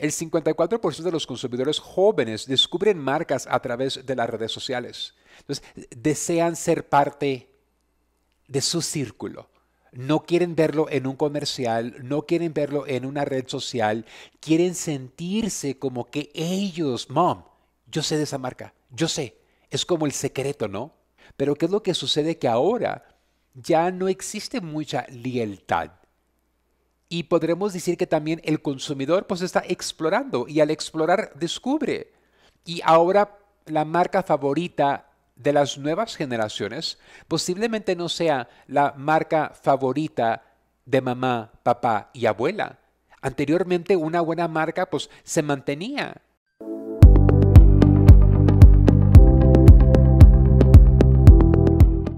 El 54% de los consumidores jóvenes descubren marcas a través de las redes sociales. Entonces, desean ser parte de su círculo. No quieren verlo en un comercial, no quieren verlo en una red social, quieren sentirse como que ellos, mom, yo sé de esa marca, yo sé, es como el secreto, ¿no? Pero ¿qué es lo que sucede que ahora ya no existe mucha lealtad? Y podremos decir que también el consumidor pues está explorando y al explorar descubre. Y ahora la marca favorita de las nuevas generaciones posiblemente no sea la marca favorita de mamá, papá y abuela. Anteriormente una buena marca pues se mantenía